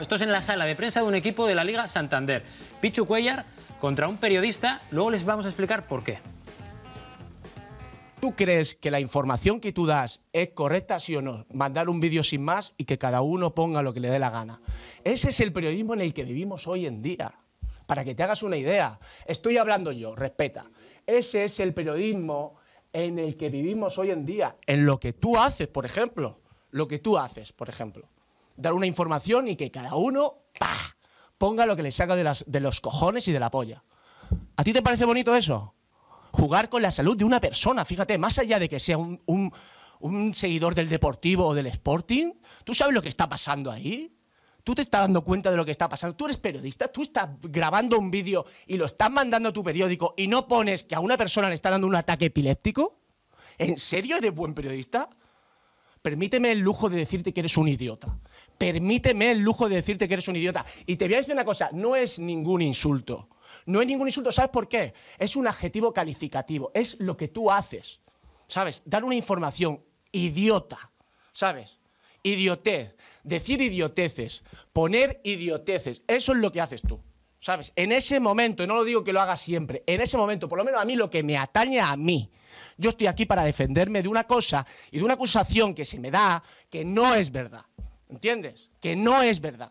Esto es en la sala de prensa de un equipo de la Liga Santander. Pichu Cuellar contra un periodista. Luego les vamos a explicar por qué. ¿Tú crees que la información que tú das es correcta, sí o no? Mandar un vídeo sin más y que cada uno ponga lo que le dé la gana. Ese es el periodismo en el que vivimos hoy en día. Para que te hagas una idea, estoy hablando yo, respeta. Ese es el periodismo en el que vivimos hoy en día, en lo que tú haces, por ejemplo. Lo que tú haces, por ejemplo dar una información y que cada uno ponga lo que le saca de, las, los cojones y de la polla. ¿A ti te parece bonito eso? Jugar con la salud de una persona, fíjate, más allá de que sea un, un seguidor del Deportivo o del Sporting, ¿tú sabes lo que está pasando ahí? tú te estás dando cuenta de lo que está pasando. Tú eres periodista, tú estás grabando un vídeo y lo estás mandando a tu periódico y no pones que a una persona le está dando un ataque epiléptico. ¿En serio eres buen periodista? permíteme el lujo de decirte que eres un idiota. Permíteme el lujo de decirte que eres un idiota. Y te voy a decir una cosa, no es ningún insulto. No es ningún insulto, ¿sabes por qué? Es un adjetivo calificativo, es lo que tú haces. ¿Sabes? Dar una información idiota, ¿sabes? Idiotez, decir idioteces, poner idioteces, eso es lo que haces tú. ¿Sabes? En ese momento, y no lo digo que lo hagas siempre, en ese momento, por lo menos a mí lo que me atañe a mí, yo estoy aquí para defenderme de una cosa y de una acusación que se me da que no es verdad. ¿Entiendes? Que no es verdad.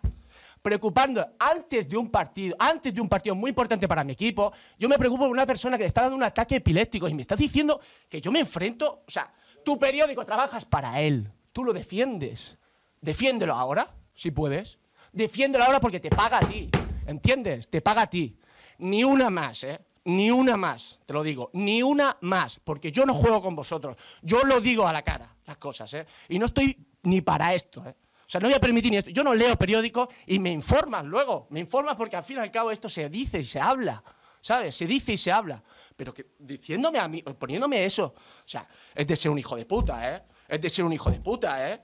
Preocupando antes de un partido, antes de un partido muy importante para mi equipo, yo me preocupo por una persona que le está dando un ataque epiléptico y me está diciendo que yo me enfrento, o sea, tu periódico trabajas para él, tú lo defiendes. Defiéndelo ahora, si puedes. Defiéndelo ahora porque te paga a ti. ¿Entiendes? Te paga a ti. Ni una más, ¿eh? ni una más, te lo digo, ni una más, porque yo no juego con vosotros, yo lo digo a la cara, las cosas, ¿eh? Y no estoy ni para esto, ¿eh? O sea, no voy a permitir ni esto. Yo no leo periódicos y me informan luego, me informan porque al fin y al cabo esto se dice y se habla, ¿sabes? Se dice y se habla, pero que diciéndome a mí, poniéndome eso, o sea, es de ser un hijo de puta, ¿eh? Es de ser un hijo de puta, ¿eh?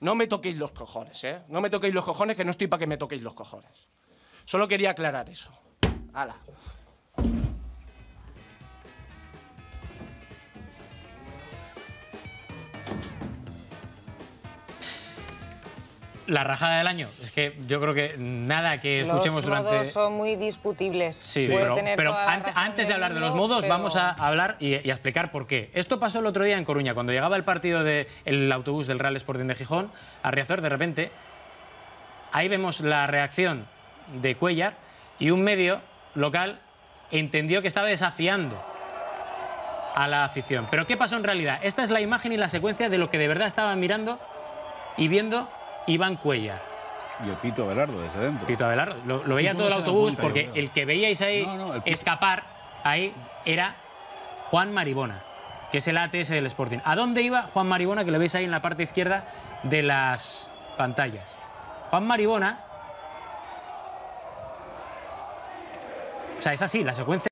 No me toquéis los cojones, ¿eh? No me toquéis los cojones, que no estoy para que me toquéis los cojones. Solo quería aclarar eso. ¡Hala! La rajada del año. Es que yo creo que nada que escuchemos durante. Los son muy discutibles. Sí, pero, antes de hablar de los modos, vamos a hablar y, a explicar por qué. Esto pasó el otro día en Coruña, cuando llegaba el partido del autobús del Real Sporting de Gijón a Riazor, de repente. Ahí vemos la reacción de Cuellar y un medio local entendió que estaba desafiando a la afición. Pero ¿qué pasó en realidad? Esta es la imagen y la secuencia de lo que de verdad estaba mirando y viendo Iván Cuellar. Y el Pito Abelardo desde dentro. Pito Abelardo. Lo, veía todo el autobús porque el que veíais ahí escapar ahí era Juan Maribona, que es el ATS del Sporting. ¿A dónde iba Juan Maribona, que lo veis ahí en la parte izquierda de las pantallas? Juan Maribona... O sea, es así, la secuencia...